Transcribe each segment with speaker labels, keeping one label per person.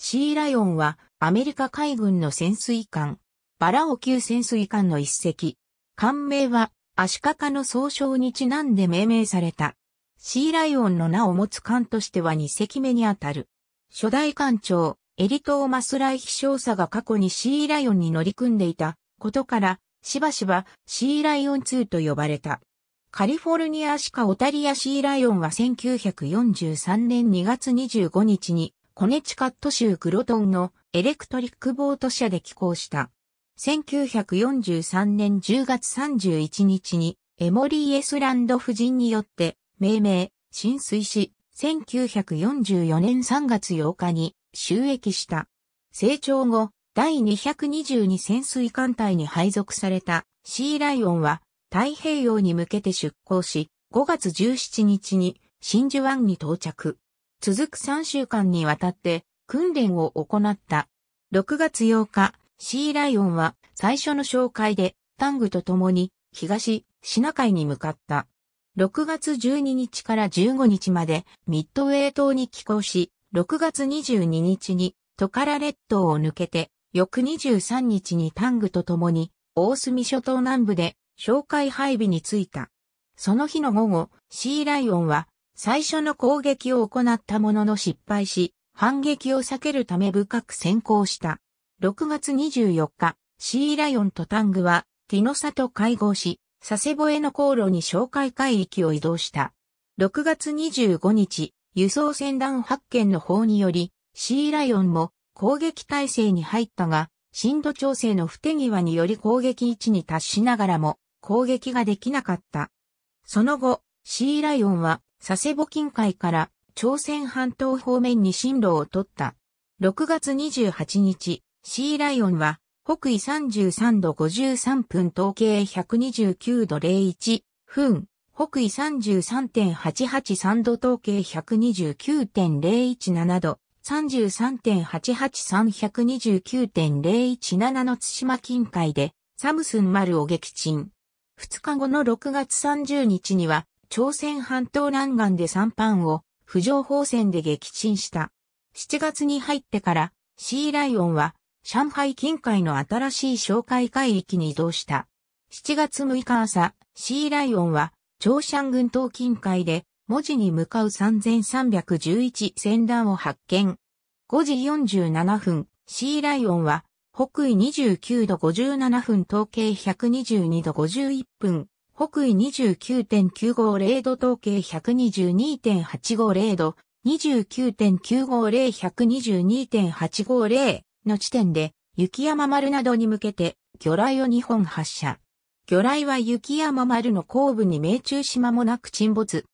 Speaker 1: シーライオンはアメリカ海軍の潜水艦、バラオ級潜水艦の一隻。艦名はアシカカの総称にちなんで命名された。シーライオンの名を持つ艦としては2隻目にあたる。初代艦長、エリトーマスライヒ少佐が過去にシーライオンに乗り組んでいたことから、しばしばシーライオン2と呼ばれた。カリフォルニアシカオタリアシーライオンは1943年2月25日にコネチカット州グロトンのエレクトリックボート社で寄港した。1943年10月31日にエモリー・エスランド夫人によって命名、浸水し、1944年3月8日に収益した。成長後、第222潜水艦隊に配属されたシーライオンは太平洋に向けて出港し、5月17日に真珠湾に到着。続く3週間にわたって訓練を行った。6月8日、シーライオンは最初の紹介でタングと共に東シナ海に向かった。6月12日から15日までミッドウェー島に寄港し、6月22日にトカラ列島を抜けて、翌23日にタングと共に大隅諸島南部で紹介配備に着いた。その日の午後、シーライオンは最初の攻撃を行ったものの失敗し、反撃を避けるため深く先行した。6月24日、シーライオンとタングは、ティノサと会合し、佐世保への航路に哨戒海域を移動した。6月25日、輸送船団発見の方により、シーライオンも攻撃態勢に入ったが、震度調整の不手際により攻撃位置に達しながらも攻撃ができなかった。その後、シーライオンは佐世保近海から朝鮮半島方面に進路を取った。6月28日、シーライオンは北緯33度53分統計129度01分、北緯33.883度統計129.017度、33.88329.017の津島近海でサムスン丸を撃沈。2日後の6月30日には朝鮮半島南岸でパンを浮上方戦で撃沈した。7月に入ってからシーライオンは上海近海の新しい紹介海域に移動した。7月6日朝、シーライオンは朝鮮群島近海で文字に向かう3311船団を発見。5時47分、シーライオンは北緯29度57分、東経122度51分、北緯29.950度統計122.850度、29.950、122.850の地点で、雪山丸などに向けて、魚雷を2本発射。魚雷は雪山丸の後部に命中しまもなく沈没。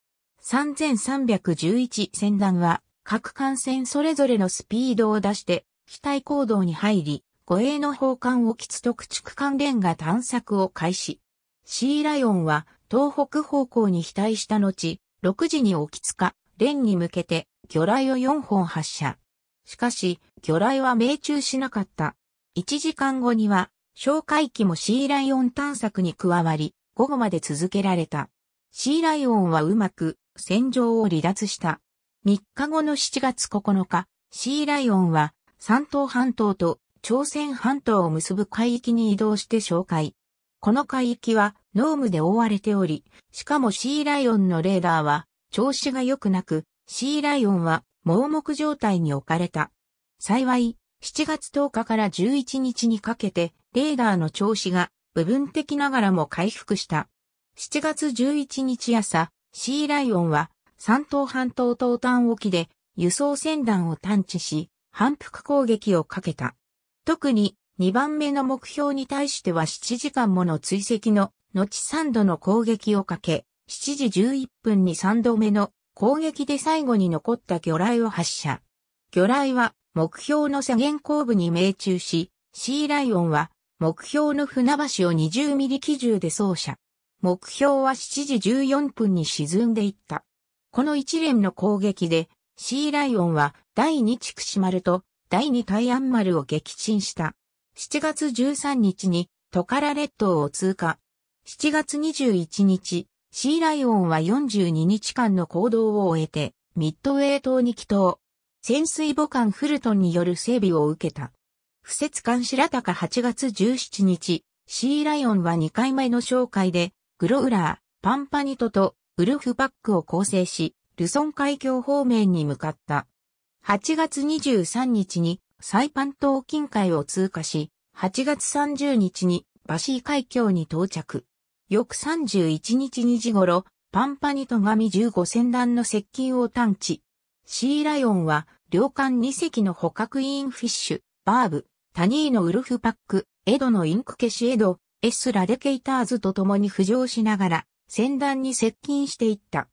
Speaker 1: 3311船団は、各艦船それぞれのスピードを出して、機体行動に入り、護衛の砲艦を基地特築艦連が探索を開始。シーライオンは東北方向に飛退した後、6時に起沖塚、連に向けて魚雷を4本発射。しかし、魚雷は命中しなかった。1時間後には、哨戒機もシーライオン探索に加わり、午後まで続けられた。シーライオンはうまく戦場を離脱した。3日後の7月9日、シーライオンは山東半島と朝鮮半島を結ぶ海域に移動して紹介。この海域は濃霧で覆われており、しかもシーライオンのレーダーは調子が良くなく、シーライオンは盲目状態に置かれた。幸い、7月10日から11日にかけて、レーダーの調子が部分的ながらも回復した。7月11日朝、シーライオンは三島半島東端沖で輸送船団を探知し、反復攻撃をかけた。特に2番目の目標に対しては7時間もの追跡の後3度の攻撃をかけ、7時11分に3度目の攻撃で最後に残った魚雷を発射。魚雷は目標の左舷後部に命中し、シーライオンは目標の船橋を20ミリ機銃で走射。目標は7時14分に沈んでいった。この一連の攻撃で、シーライオンは第二畜島と第二対安丸を撃沈した。7月13日にトカラ列島を通過。7月21日、シーライオンは42日間の行動を終えて、ミッドウェイ島に帰島。潜水母艦フルトンによる整備を受けた。不設艦白高8月17日、シーライオンは2回目の紹介で、グロウラー、パンパニトとウルフパックを構成し、ルソン海峡方面に向かった。8月23日にサイパン島近海を通過し、8月30日にバシー海峡に到着。翌31日2時頃、パンパニトガミ15船団の接近を探知。シーライオンは、両艦2隻の捕獲インフィッシュ、バーブ、タニーのウルフパック、エドのインク消しエド、エスラデケイターズと共に浮上しながら、船団に接近していった。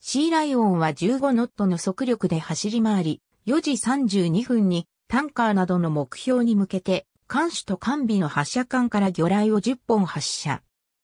Speaker 1: シーライオンは15ノットの速力で走り回り、4時32分にタンカーなどの目標に向けて、艦首と艦尾の発射管から魚雷を10本発射。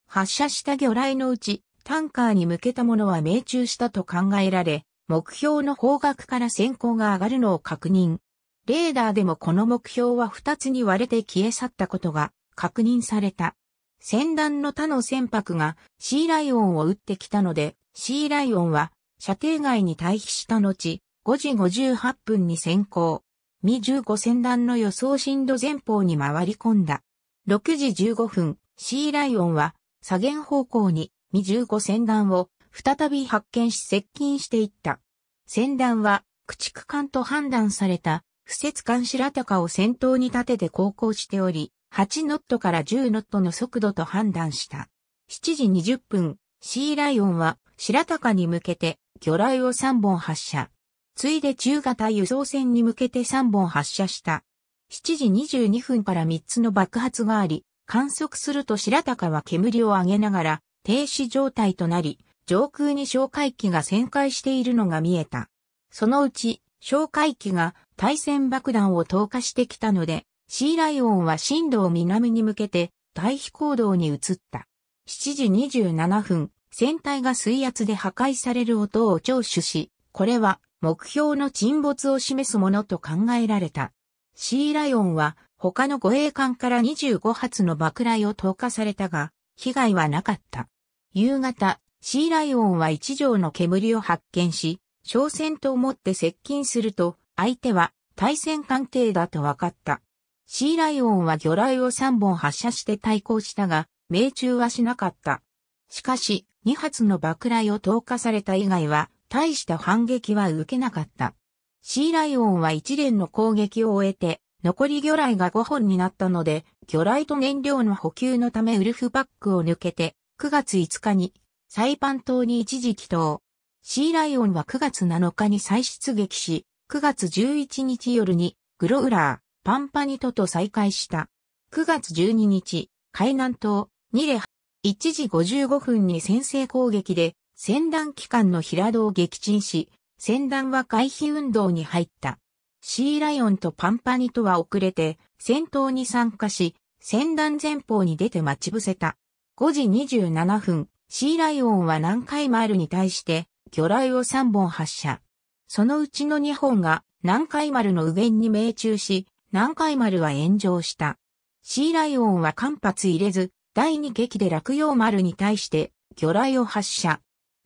Speaker 1: 発射した魚雷のうち、タンカーに向けたものは命中したと考えられ、目標の方角から先行が上がるのを確認。レーダーでもこの目標は2つに割れて消え去ったことが確認された。船団の他の船舶がシーライオンを撃ってきたので、シーライオンは射程外に退避した後、5時58分に先行。m 15戦団の予想進路前方に回り込んだ。6時15分、シーライオンは、左舷方向に、m 15戦団を、再び発見し接近していった。戦団は、駆逐艦と判断された、不設艦白鷹を先頭に立てて航行しており、8ノットから10ノットの速度と判断した。7時20分、シーライオンは白鷹に向けて魚雷を3本発射。ついで中型輸送船に向けて3本発射した。7時22分から3つの爆発があり、観測すると白鷹は煙を上げながら停止状態となり、上空に哨戒機が旋回しているのが見えた。そのうち、哨戒機が対戦爆弾を投下してきたので、シーライオンは進路を南に向けて対比行動に移った。7時27分、船体が水圧で破壊される音を聴取し、これは目標の沈没を示すものと考えられた。シーライオンは他の護衛艦から25発の爆雷を投下されたが、被害はなかった。夕方、シーライオンは一条の煙を発見し、商船と思って接近すると、相手は対戦艦艇だと分かった。シーライオンは魚雷を3本発射して対抗したが、命中はしなかった。しかし、2発の爆雷を投下された以外は、大した反撃は受けなかった。シーライオンは一連の攻撃を終えて、残り魚雷が5本になったので、魚雷と燃料の補給のためウルフバックを抜けて、9月5日に、サイパン島に一時帰島。シーライオンは9月7日に再出撃し、9月11日夜に、グロウラー、パンパニトと再会した。9月12日、海南島、ニレ、1時55分に先制攻撃で、戦団機関の平戸を撃沈し、戦団は回避運動に入った。シーライオンとパンパニとは遅れて、戦闘に参加し、戦団前方に出て待ち伏せた。5時27分、シーライオンは南海丸に対して、魚雷を3本発射。そのうちの2本が南海丸の右舷に命中し、南海丸は炎上した。シーライオンは間髪入れず、第2撃で落葉丸に対して魚雷を発射。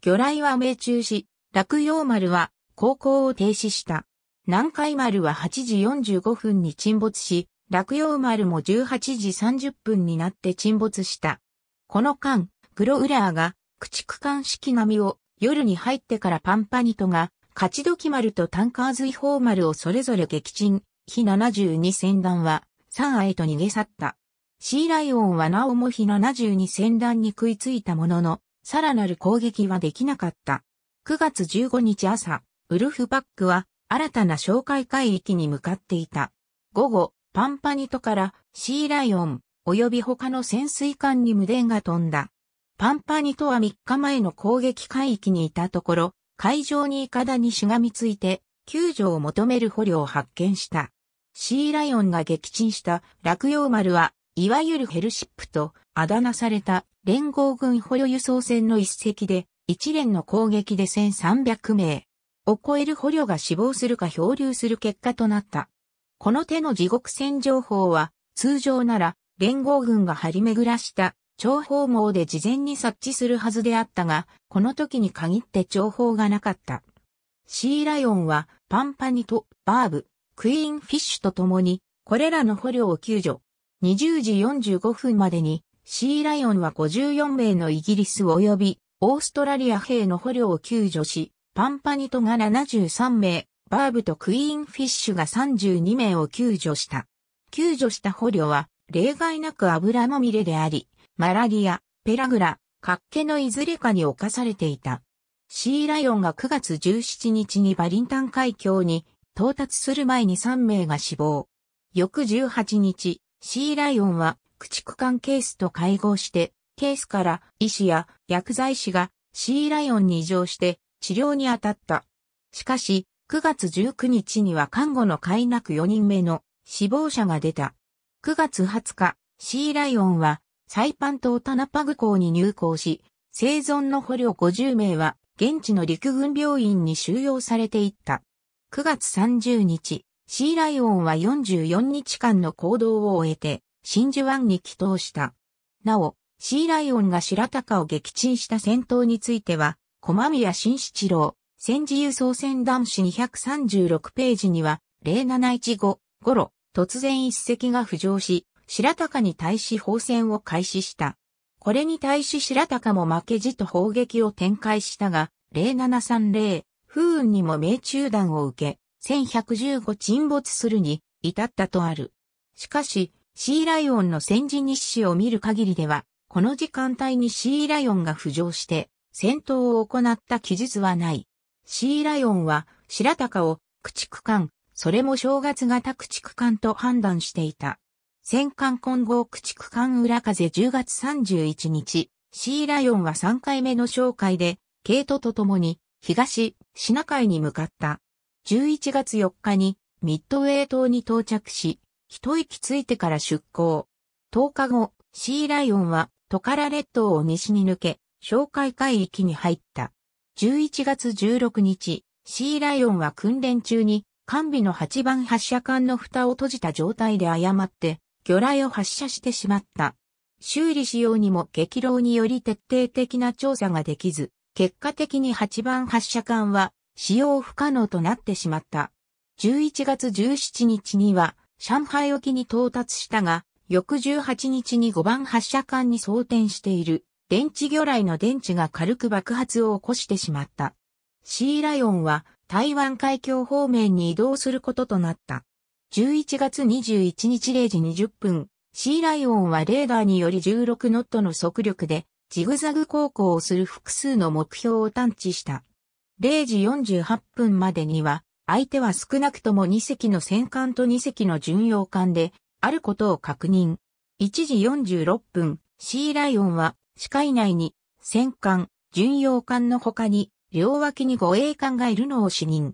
Speaker 1: 魚雷は命中し、落葉丸は航行を停止した。南海丸は8時45分に沈没し、落葉丸も18時30分になって沈没した。この間、グロウラーが駆逐艦式波を夜に入ってからパンパニトが、勝時丸とタンカー随砲丸をそれぞれ撃沈、火72船団は、サンへと逃げ去った。シーライオンはなおも火72船団に食いついたものの、さらなる攻撃はできなかった。9月15日朝、ウルフパックは新たな哨戒海域に向かっていた。午後、パンパニトからシーライオン及び他の潜水艦に無電が飛んだ。パンパニトは3日前の攻撃海域にいたところ、海上にイカダにしがみついて救助を求める捕虜を発見した。シーライオンが撃沈した落葉丸は、いわゆるヘルシップとあだ名された連合軍捕虜輸送船の一隻で、一連の攻撃で1300名を超える捕虜が死亡するか漂流する結果となった。この手の地獄戦情報は、通常なら、連合軍が張り巡らした、情報網で事前に察知するはずであったが、この時に限って情報がなかった。シーライオンは、パンパニとバーブ、クイーンフィッシュと共に、これらの捕虜を救助。20時45分までに、シーライオンは54名のイギリス及びオーストラリア兵の捕虜を救助し、パンパニトが73名、バーブとクイーンフィッシュが32名を救助した。救助した捕虜は例外なく油まみれであり、マラリア、ペラグラ、カッケのいずれかに侵されていた。シーライオンが9月17日にバリンタン海峡に到達する前に3名が死亡。翌18日、シーライオンは駆逐艦ケースと会合して、ケースから医師や薬剤師がシーライオンに異常して治療に当たった。しかし、9月19日には看護の会なく4人目の死亡者が出た。9月20日、シーライオンはサイパン島タナパグ港に入港し、生存の捕虜50名は現地の陸軍病院に収容されていった。9月30日、シーライオンは44日間の行動を終えて、真珠湾に帰投した。なお、シーライオンが白鷹を撃沈した戦闘については、駒宮新七郎、戦時輸送船男子236ページには、0715頃、突然一隻が浮上し、白鷹に対し砲戦を開始した。これに対し白鷹も負けじと砲撃を展開したが、0730、風雲にも命中弾を受け、1115沈没するに至ったとある。しかし、シーライオンの戦時日誌を見る限りでは、この時間帯にシーライオンが浮上して戦闘を行った記述はない。シーライオンは白鷹を駆逐艦、それも正月型駆逐艦と判断していた。戦艦混合駆逐艦裏風10月31日、シーライオンは3回目の紹介で、ケイトと共に東シナ海に向かった。11月4日にミッドウェイ島に到着し、一息ついてから出港。10日後、シーライオンはトカラ列島を西に抜け、哨戒海域に入った。11月16日、シーライオンは訓練中に、艦尾の8番発射管の蓋を閉じた状態で誤って、魚雷を発射してしまった。修理しようにも激浪により徹底的な調査ができず、結果的に8番発射管は使用不可能となってしまった。11月17日には上海沖に到達したが、翌18日に5番発射管に装填している電池魚雷の電池が軽く爆発を起こしてしまった。シーライオンは台湾海峡方面に移動することとなった。11月21日0時20分、シーライオンはレーダーにより16ノットの速力でジグザグ航行をする複数の目標を探知した。0時48分までには相手は少なくとも2隻の戦艦と2隻の巡洋艦で、あることを確認。1時46分、シーライオンは、視界内に、戦艦、巡洋艦の他に、両脇に護衛艦がいるのを視認。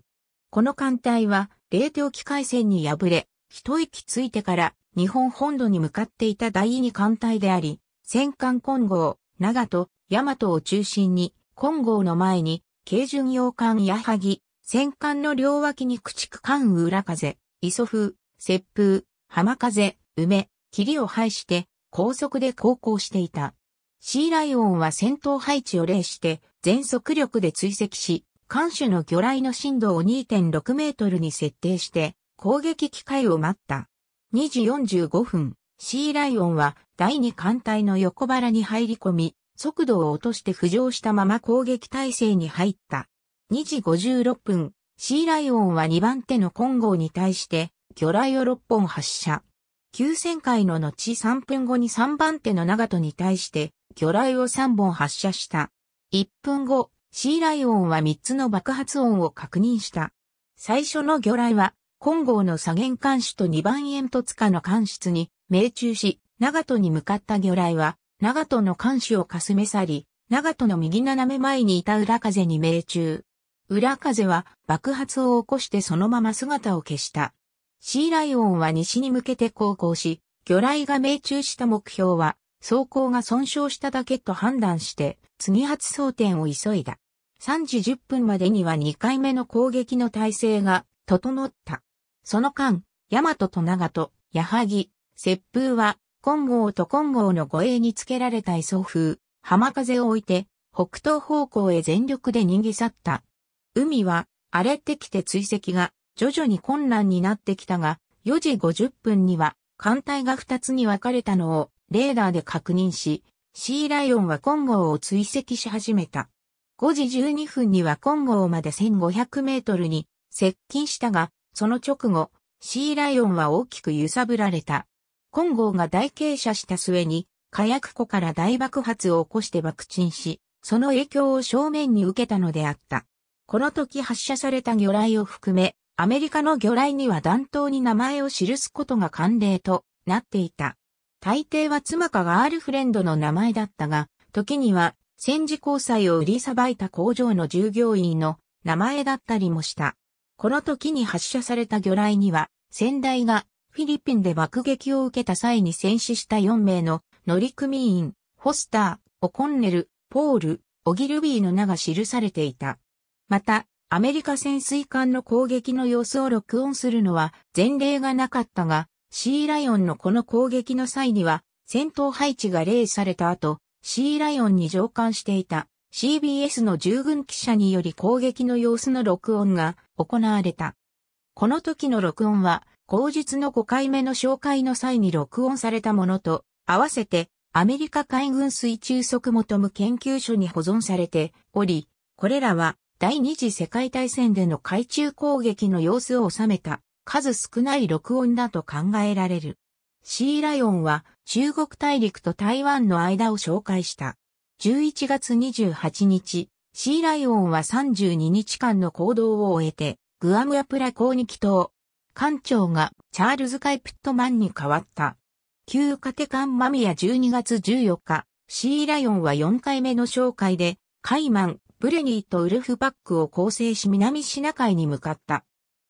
Speaker 1: この艦隊は、冷凍機械戦に敗れ、一息ついてから日本本土に向かっていた第二艦隊であり、戦艦金剛、長門、大和を中心に、金剛の前に、軽巡洋艦矢作、戦艦の両脇に駆逐艦裏風、磯風、雪風、浜風、梅、霧を排して、高速で航行していた。シーライオンは戦闘配置を例して、全速力で追跡し、艦首の魚雷の深度を2.6メートルに設定して、攻撃機会を待った。2時45分、シーライオンは第2艦隊の横腹に入り込み、速度を落として浮上したまま攻撃態勢に入った。2時56分、シーライオンは2番手の金剛に対して、魚雷を6本発射。急旋回の後3分後に3番手の長戸に対して、魚雷を3本発射した。1分後、シーライオンは3つの爆発音を確認した。最初の魚雷は、金剛の左舷監視と2番煙突下の監視に命中し、長戸に向かった魚雷は、長戸の監視をかすめ去り、長戸の右斜め前にいた裏風に命中。裏風は爆発を起こしてそのまま姿を消した。シーライオンは西に向けて航行し、魚雷が命中した目標は、走行が損傷しただけと判断して、次発装填を急いだ。3時10分までには2回目の攻撃の体制が整った。その間、ヤマトと長門、矢作、接風は、金剛と金剛の護衛につけられた磯風、浜風を置いて、北東方向へ全力で逃げ去った。海は荒れてきて追跡が徐々に困難になってきたが、4時50分には艦隊が2つに分かれたのをレーダーで確認し、シーライオンは金剛を追跡し始めた。5時12分には金剛まで1500メートルに接近したが、その直後、シーライオンは大きく揺さぶられた。金剛が大傾斜した末に、火薬庫から大爆発を起こして爆沈し、その影響を正面に受けたのであった。この時発射された魚雷を含め、アメリカの魚雷には弾頭に名前を記すことが慣例となっていた。大抵は妻かガールフレンドの名前だったが、時には戦時交際を売りさばいた工場の従業員の名前だったりもした。この時に発射された魚雷には、先代がフィリピンで爆撃を受けた際に戦死した4名の乗組員、ホスター、オコンネル、ポール、オギルビーの名が記されていた。また、アメリカ潜水艦の攻撃の様子を録音するのは前例がなかったが、シーライオンのこの攻撃の際には、戦闘配置が例された後、シーライオンに乗艦していた CBS の従軍記者により攻撃の様子の録音が行われた。この時の録音は、後日の5回目の紹介の際に録音されたものと、合わせてアメリカ海軍水中速元無研究所に保存されており、これらは第二次世界大戦での海中攻撃の様子を収めた数少ない録音だと考えられる。シーライオンは中国大陸と台湾の間を紹介した。11月28日、シーライオンは32日間の行動を終えて、グアムアプラ港に帰島。艦長がチャールズ・カイ・プットマンに変わった。旧カテカンマミヤ12月14日、シーライオンは4回目の紹介で、カイマン、ブリニーとウルフパックを構成し南シナ海に向かった。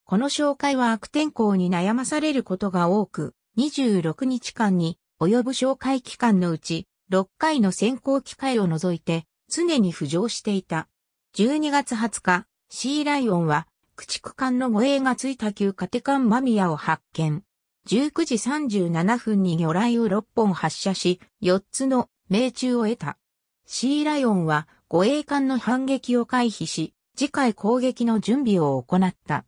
Speaker 1: この紹介は悪天候に悩まされることが多く、26日間に及ぶ紹介期間のうち、6回の選考機会を除いて、常に浮上していた。12月20日、シーライオンは、駆逐艦の護衛がついた旧カテカンマミヤを発見。19時37分に魚雷を6本発射し、4つの命中を得た。シーライオンは、護衛艦の反撃を回避し、次回攻撃の準備を行った。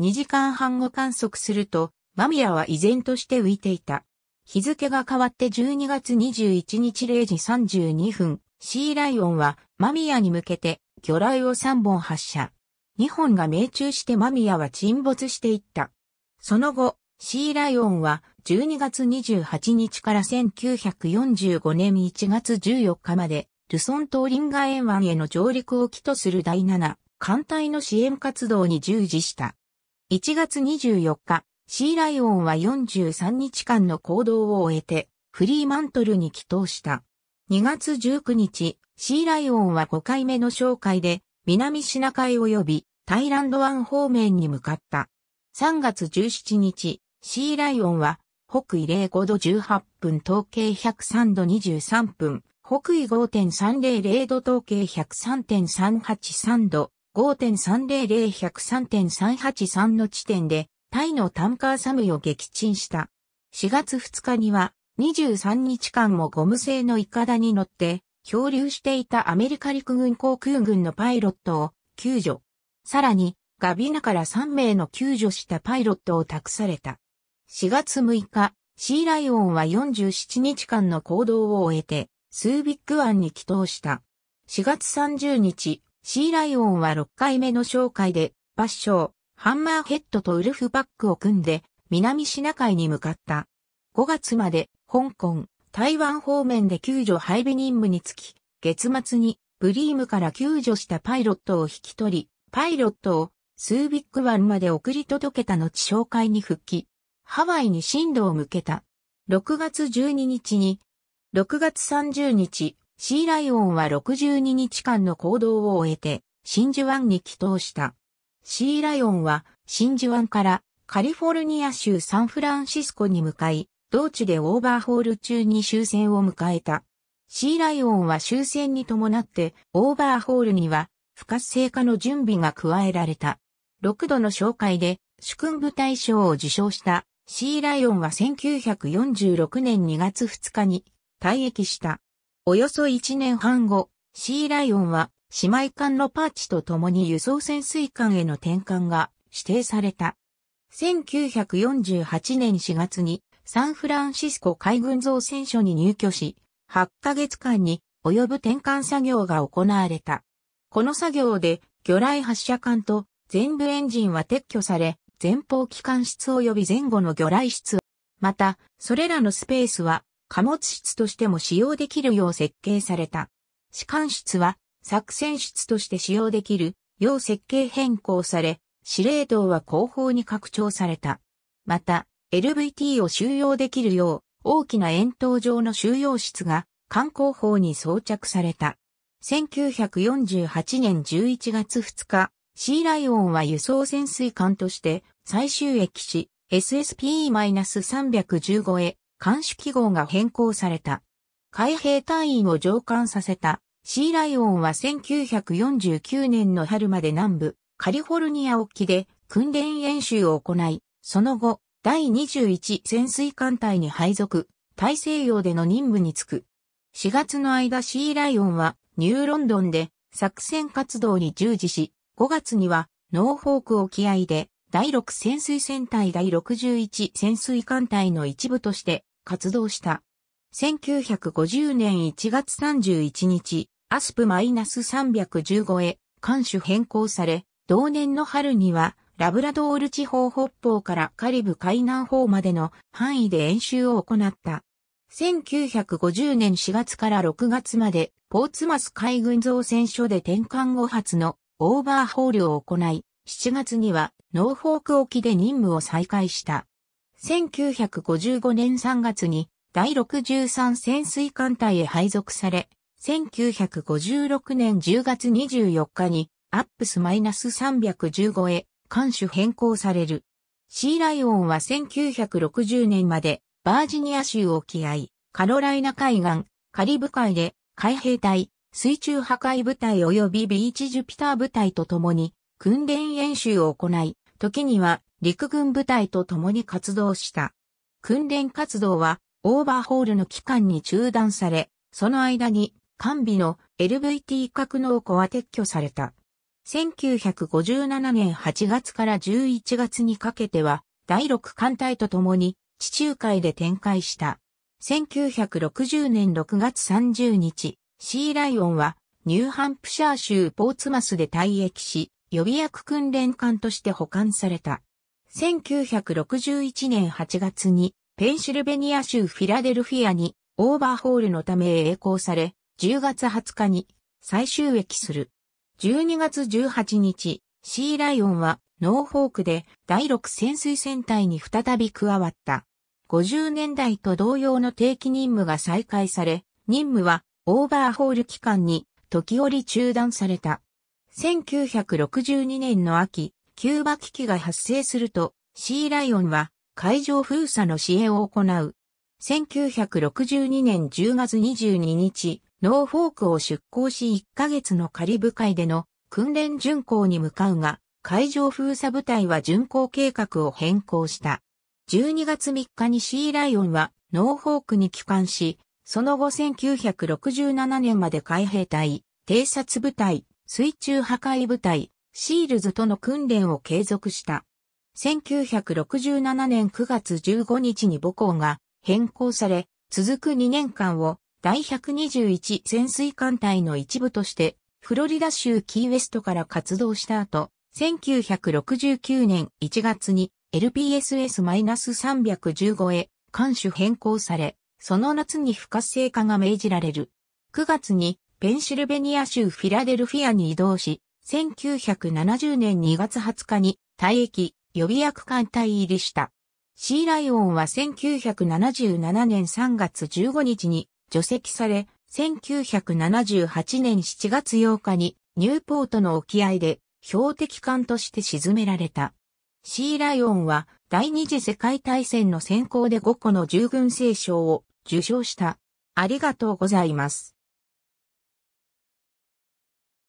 Speaker 1: 2時間半後観測すると、マミアは依然として浮いていた。日付が変わって12月21日0時32分、シーライオンはマミアに向けて魚雷を3本発射。2本が命中してマミアは沈没していった。その後、シーライオンは12月28日から1945年1月14日までルソン島リンガ沿岸への上陸を起とする第七艦隊の支援活動に従事した。1月24日、シーライオンは43日間の行動を終えて、フリーマントルに帰投した。2月19日、シーライオンは5回目の紹介で、南シナ海及びタイランド湾方面に向かった。3月17日、シーライオンは、北緯05度18分、統計103度23分、北緯5.300度統計103.383度、5.300103.383の地点で、タイのタンカーサムイを撃沈した。4月2日には、23日間もゴム製のイカダに乗って、漂流していたアメリカ陸軍航空軍のパイロットを救助。さらに、ガビナから3名の救助したパイロットを託された。4月6日、シーライオンは47日間の行動を終えて、スービック湾に帰投した。4月30日、シーライオンは6回目の紹介で、バッショー、ハンマーヘッドとウルフバックを組んで、南シナ海に向かった。5月まで、香港、台湾方面で救助配備任務につき、月末に、ブリームから救助したパイロットを引き取り、パイロットを、スービック湾まで送り届けた後紹介に復帰。ハワイに進路を向けた。6月12日に6月30日、シーライオンは62日間の行動を終えて、真珠湾に帰投した。シーライオンは、真珠湾からカリフォルニア州サンフランシスコに向かい、同地でオーバーホール中に終戦を迎えた。シーライオンは終戦に伴ってオーバーホールには不活性化の準備が加えられた。6度の紹介で主君部大賞を受賞したシーライオンは1946年2月2日に退役した。およそ1年半後、シーライオンは姉妹艦のパーチと共に輸送潜水艦への転換が指定された。1948年4月にサンフランシスコ海軍造船所に入居し、8ヶ月間に及ぶ転換作業が行われた。この作業で魚雷発射艦と全部エンジンは撤去され、前方機関室及び前後の魚雷室。また、それらのスペースは貨物室としても使用できるよう設計された。士官室は作戦室として使用できるよう設計変更され、司令塔は後方に拡張された。また、LVT を収容できるよう大きな円筒状の収容室が観光法に装着された。1948年11月2日、シーライオンは輸送潜水艦として最終駅し、SSP-315 へ監視記号が変更された。海兵隊員を上官させたシーライオンは1949年の春まで南部カリフォルニア沖で訓練演習を行い、その後第21潜水艦隊に配属、大西洋での任務に就く。4月の間シーライオンはニューロンドンで作戦活動に従事し、5月にはノーフォーク沖合で第6潜水船隊第61潜水艦隊の一部として活動した。1950年1月31日、アスプ -315 へ艦種変更され、同年の春には、ラブラドール地方北方からカリブ海南方までの範囲で演習を行った。1950年4月から6月まで、ポーツマス海軍造船所で転換後発のオーバーホールを行い、7月にはノーフォーク沖で任務を再開した。1955年3月に第63潜水艦隊へ配属され、1956年10月24日にアップスマイナス -315 へ艦種変更される。シーライオンは1960年までバージニア州沖合、カロライナ海岸、カリブ海で海兵隊、水中破壊部隊及びビーチジュピター部隊と共に訓練演習を行い、時には陸軍部隊と共に活動した。訓練活動はオーバーホールの期間に中断され、その間に完備の LVT 格納庫は撤去された。1957年8月から11月にかけては、第6艦隊と共に地中海で展開した。1960年6月30日、シーライオンはニューハンプシャー州ポーツマスで退役し、予備役訓練艦として保管された。1961年8月にペンシルベニア州フィラデルフィアにオーバーホールのため栄光され、10月20日に最終駅する。12月18日、シーライオンはノーフォークで第6潜水戦隊に再び加わった。50年代と同様の定期任務が再開され、任務はオーバーホール期間に時折中断された。1962年の秋、キューバ危機が発生すると、シーライオンは海上封鎖の支援を行う。1962年10月22日、ノーフォークを出港し1ヶ月のカリブ海での訓練巡航に向かうが、海上封鎖部隊は巡航計画を変更した。12月3日にシーライオンはノーフォークに帰還し、その後1967年まで海兵隊、偵察部隊、水中破壊部隊、シールズとの訓練を継続した。1967年9月15日に母校が変更され、続く2年間を第121潜水艦隊の一部としてフロリダ州キーウェストから活動した後、1969年1月に LPSS-315 へ艦種変更され、その夏に不活性化が命じられる。9月にペンシルベニア州フィラデルフィアに移動し、1970年2月20日に退役予備役艦隊入りした。シーライオンは1977年3月15日に除籍され、1978年7月8日にニューポートの沖合で標的艦として沈められた。シーライオンは第二次世界大戦の先行で5個の従軍聖賞を受賞した。ありがとうございます。